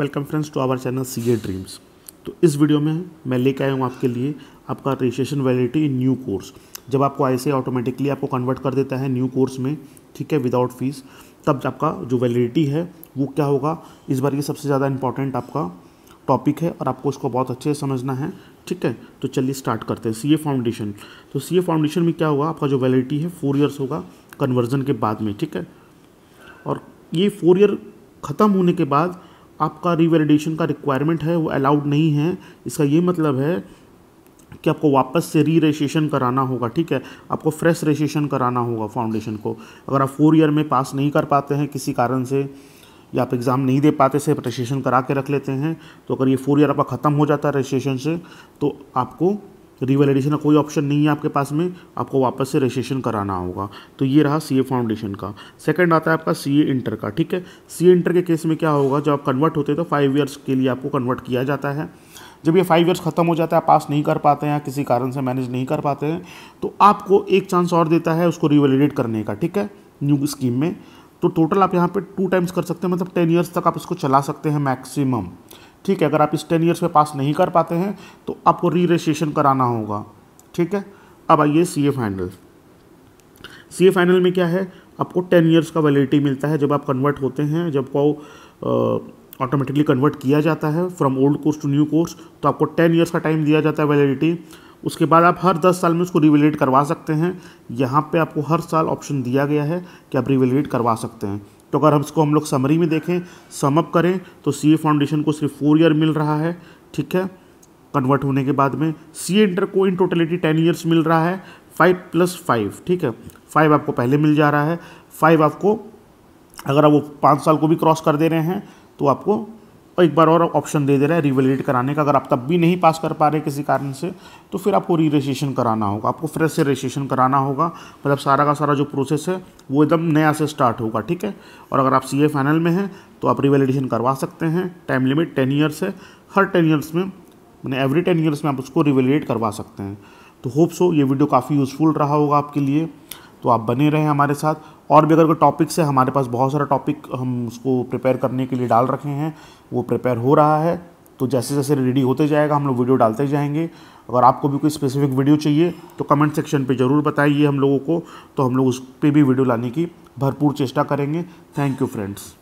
welcome friends to our channel C A dreams तो इस video में मैं लेके आया हूँ आपके लिए आपका registration validity in new course जब आपको आई ऑटोमेटिकली आपको कन्वर्ट कर देता है न्यू कोर्स में ठीक है विदाउट फीस तब आपका जो वैलिडिटी है वो क्या होगा इस बार ये सबसे ज़्यादा इंपॉर्टेंट आपका टॉपिक है और आपको उसको बहुत अच्छे से समझना है ठीक है तो चलिए स्टार्ट करते हैं सी ए फाउंडेशन तो सी ए फाउंडेशन में क्या होगा आपका जो वैलिडिटी है फोर ईयर्स होगा कन्वर्जन के बाद में ठीक है और ये फोर ईयर ख़त्म होने के बाद आपका रिवेलिडेशन का रिक्वायरमेंट है वो अलाउड नहीं है इसका ये मतलब है कि आपको वापस से री रजिस्ट्रेशन कराना होगा ठीक है आपको फ्रेश रजिस्ट्रेशन कराना होगा फाउंडेशन को अगर आप फोर ईयर में पास नहीं कर पाते हैं किसी कारण से या आप एग्ज़ाम नहीं दे पाते से रजिस्ट्रेशन करा के रख लेते हैं तो अगर ये फोर ईयर आपका ख़त्म हो जाता है रजिस्ट्रेशन से तो आपको रिवैलिडेशन का कोई ऑप्शन नहीं है आपके पास में आपको वापस से रजिस्ट्रेशन कराना होगा तो ये रहा सी फाउंडेशन का सेकंड आता है आपका सी इंटर का ठीक है सी इंटर के केस में क्या होगा जब आप कन्वर्ट होते हैं तो फाइव ईयर्स के लिए आपको कन्वर्ट किया जाता है जब ये फाइव ईयर्स ख़त्म हो जाता है पास नहीं कर पाते हैं या किसी कारण से मैनेज नहीं कर पाते हैं तो आपको एक चांस और देता है उसको रिवेलीडेट करने का ठीक है न्यू स्कीम में तो टोटल आप यहाँ पे टू टाइम्स कर सकते हैं मतलब टेन इयर्स तक आप इसको चला सकते हैं मैक्सिमम ठीक है अगर आप इस टेन ईयर्स में पास नहीं कर पाते हैं तो आपको री रजिस्ट्रेशन कराना होगा ठीक है अब आइए सी A final C A final में क्या है आपको टेन ईयर्स का वैलिडिटी मिलता है जब आप कन्वर्ट होते हैं जब को ऑटोमेटिकली कन्वर्ट किया जाता है from old course to new course तो आपको टेन ईयर्स का टाइम दिया जाता है वैलिडिटी उसके बाद आप हर दस साल में उसको रिवेलिडेट करवा सकते हैं यहाँ पे आपको हर साल ऑप्शन दिया गया है कि आप रिवेलिडेट करवा सकते हैं तो अगर हम इसको हम लोग समरी में देखें समअप करें तो सी फाउंडेशन को सिर्फ फोर ईयर मिल रहा है ठीक है कन्वर्ट होने के बाद में सी इंटर को इन टोटलिटी टेन ईयर्स मिल रहा है फाइव प्लस फाइव ठीक है फाइव आपको पहले मिल जा रहा है फाइव आपको अगर आप वो पाँच साल को भी क्रॉस कर दे रहे हैं तो आपको और एक बार और ऑप्शन दे दे रहा है रिवेलिडेट कराने का अगर आप तब भी नहीं पास कर पा रहे किसी कारण से तो फिर आपको री रजिस्ट्रेशन कराना होगा आपको फ्रेश से रजिस्ट्रेशन कराना होगा मतलब सारा का सारा जो प्रोसेस है वो एकदम नया से स्टार्ट होगा ठीक है और अगर आप सी फाइनल में हैं तो आप रिवेलिडेशन करवा सकते हैं टाइम लिमिट टेन ईयर्स है हर टेन ईयर्स में मैंने एवरी टेन ईयर्स में आप उसको रिवेलिडेट करवा सकते हैं तो होप सो ये वीडियो काफ़ी यूज़फुल रहा होगा आपके लिए तो आप बने रहें हमारे साथ और भी अगर कोई टॉपिक्स है हमारे पास बहुत सारा टॉपिक हम उसको प्रिपेयर करने के लिए डाल रखे हैं वो प्रिपेयर हो रहा है तो जैसे जैसे रेडी होते जाएगा हम लोग वीडियो डालते जाएंगे अगर आपको भी कोई स्पेसिफिक वीडियो चाहिए तो कमेंट सेक्शन पे ज़रूर बताइए हम लोगों को तो हम लोग उस पर भी वीडियो लाने की भरपूर चेष्टा करेंगे थैंक यू फ्रेंड्स